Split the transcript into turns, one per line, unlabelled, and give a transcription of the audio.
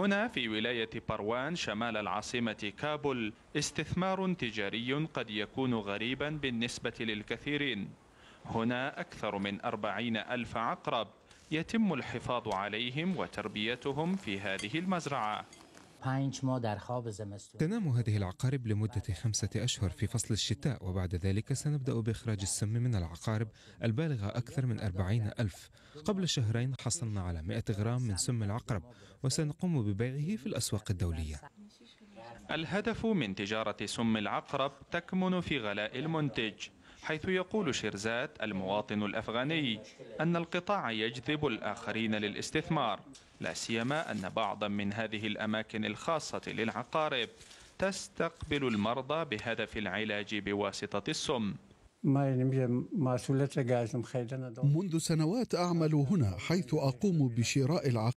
هنا في ولاية بروان شمال العاصمة كابول استثمار تجاري قد يكون غريبا بالنسبة للكثيرين هنا أكثر من أربعين ألف عقرب يتم الحفاظ عليهم وتربيتهم في هذه المزرعة
تنام هذه
العقارب لمدة خمسة أشهر في فصل الشتاء وبعد ذلك سنبدأ بإخراج السم من العقارب البالغة أكثر من أربعين ألف قبل شهرين حصلنا على 100 غرام من سم العقرب وسنقوم ببيعه في الأسواق الدولية الهدف
من تجارة سم العقرب تكمن في غلاء المنتج حيث يقول شيرزاد المواطن الأفغاني أن القطاع يجذب الآخرين للاستثمار لا سيما أن بعضا من هذه الأماكن الخاصة للعقارب تستقبل المرضى بهدف العلاج بواسطة السم
يعني منذ سنوات أعمل هنا حيث أقوم بشراء العقارب